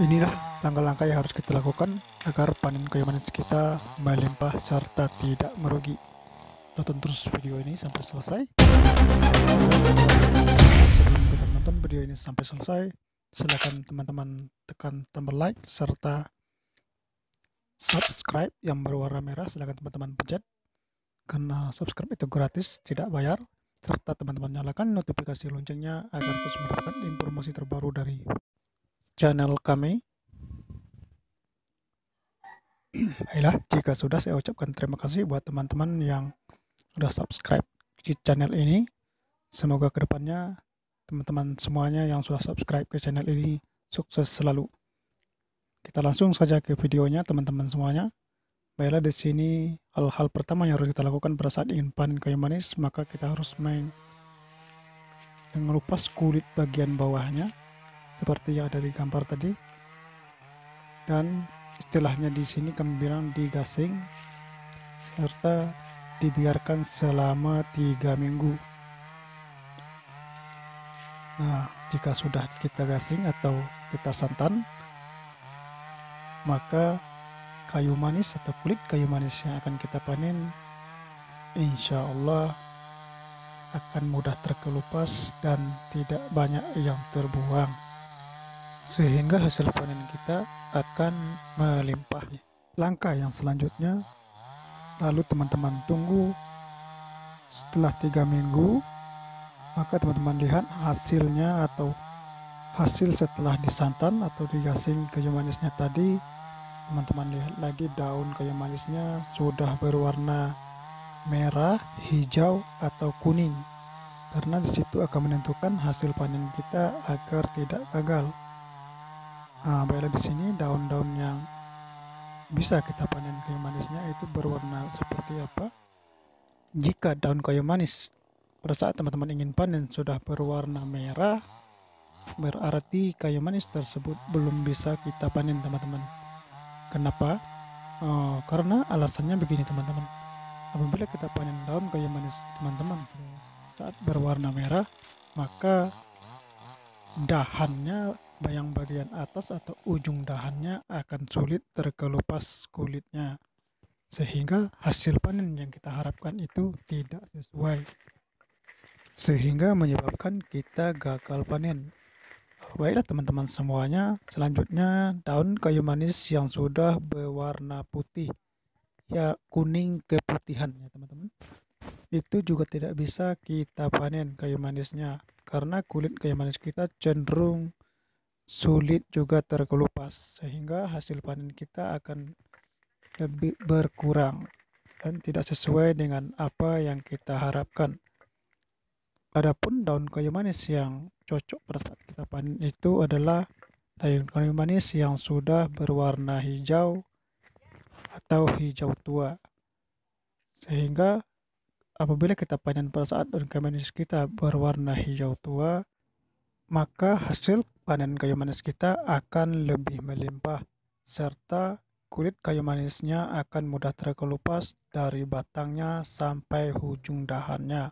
Inilah langkah-langkah yang harus kita lakukan agar panen kayu manis kita melimpah serta tidak merugi. Tonton terus video ini sampai selesai. Sebelum kita menonton video ini sampai selesai, silakan teman-teman tekan tombol like serta subscribe yang berwarna merah silakan teman-teman pencet karena subscribe itu gratis tidak bayar serta teman-teman nyalakan notifikasi loncengnya agar terus mendapatkan informasi terbaru dari channel kami. Baiklah, jika sudah saya ucapkan terima kasih buat teman-teman yang sudah subscribe di channel ini. Semoga kedepannya teman-teman semuanya yang sudah subscribe ke channel ini sukses selalu. Kita langsung saja ke videonya teman-teman semuanya. Baiklah di sini hal-hal pertama yang harus kita lakukan pada saat ingin panen kayu manis maka kita harus main mengelupas kulit bagian bawahnya seperti yang ada di gambar tadi dan istilahnya di sini kami bilang digasing serta dibiarkan selama tiga minggu nah jika sudah kita gasing atau kita santan maka kayu manis atau kulit kayu manis yang akan kita panen insya Allah akan mudah terkelupas dan tidak banyak yang terbuang sehingga hasil panen kita akan melimpah. Langkah yang selanjutnya, lalu teman-teman tunggu setelah tiga minggu, maka teman-teman lihat hasilnya atau hasil setelah disantan atau digasing kayu manisnya tadi, teman-teman lihat lagi daun kayu manisnya sudah berwarna merah, hijau, atau kuning karena disitu akan menentukan hasil panen kita agar tidak gagal. Nah, baiklah di sini daun-daun yang bisa kita panen kayu manisnya itu berwarna seperti apa? Jika daun kayu manis pada saat teman-teman ingin panen sudah berwarna merah, berarti kayu manis tersebut belum bisa kita panen teman-teman. Kenapa? Oh, karena alasannya begini teman-teman. Apabila kita panen daun kayu manis teman-teman saat berwarna merah, maka dahannya Bayang bagian atas atau ujung dahannya akan sulit terkelupas kulitnya, sehingga hasil panen yang kita harapkan itu tidak sesuai, sehingga menyebabkan kita gagal panen. Baiklah teman-teman semuanya, selanjutnya daun kayu manis yang sudah berwarna putih, ya kuning keputihan ya teman-teman. Itu juga tidak bisa kita panen kayu manisnya karena kulit kayu manis kita cenderung sulit juga terkelupas sehingga hasil panen kita akan lebih berkurang dan tidak sesuai dengan apa yang kita harapkan. Adapun daun kayu manis yang cocok pada saat kita panen itu adalah daun kayu manis yang sudah berwarna hijau atau hijau tua. Sehingga apabila kita panen pada saat daun kayu manis kita berwarna hijau tua, maka hasil panen kayu manis kita akan lebih melimpah, serta kulit kayu manisnya akan mudah terkelupas dari batangnya sampai ujung dahannya.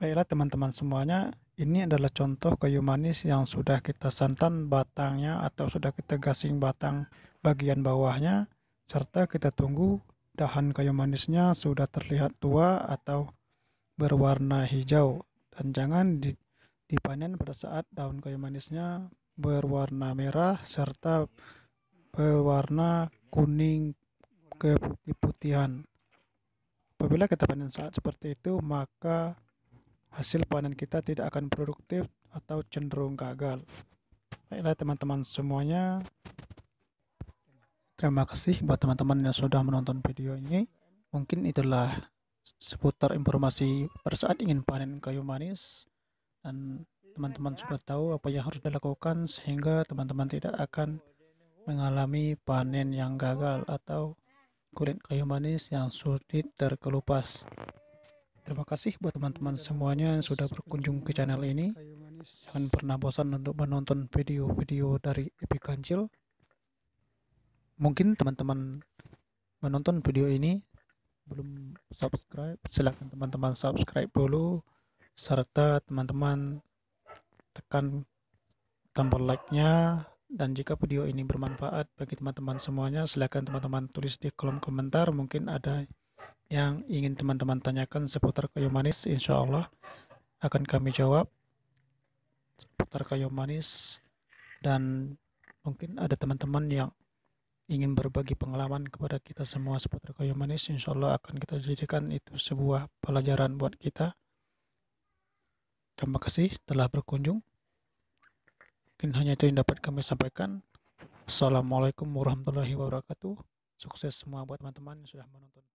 Baiklah teman-teman semuanya, ini adalah contoh kayu manis yang sudah kita santan batangnya atau sudah kita gasing batang bagian bawahnya, serta kita tunggu dahan kayu manisnya sudah terlihat tua atau berwarna hijau. Dan jangan di, dipanen pada saat daun kayu manisnya berwarna merah serta berwarna kuning keputihan. Apabila kita panen saat seperti itu, maka hasil panen kita tidak akan produktif atau cenderung gagal. Baiklah teman-teman semuanya, terima kasih buat teman-teman yang sudah menonton video ini. Mungkin itulah seputar informasi pada saat ingin panen kayu manis dan teman-teman sudah tahu apa yang harus dilakukan sehingga teman-teman tidak akan mengalami panen yang gagal atau kulit kayu manis yang sulit terkelupas. Terima kasih buat teman-teman semuanya yang sudah berkunjung ke channel ini. Jangan pernah bosan untuk menonton video-video dari Epic Kancil. Mungkin teman-teman menonton video ini belum subscribe, silahkan teman-teman subscribe dulu serta teman-teman tekan tombol like-nya dan jika video ini bermanfaat bagi teman-teman semuanya silahkan teman-teman tulis di kolom komentar mungkin ada yang ingin teman-teman tanyakan seputar kayu manis insya Allah akan kami jawab seputar kayu manis dan mungkin ada teman-teman yang ingin berbagi pengalaman kepada kita semua seputar kayu manis insya Allah akan kita jadikan itu sebuah pelajaran buat kita Terima kasih telah berkunjung. Mungkin hanya itu yang dapat kami sampaikan. Assalamualaikum warahmatullahi wabarakatuh. Sukses semua buat teman-teman yang sudah menonton.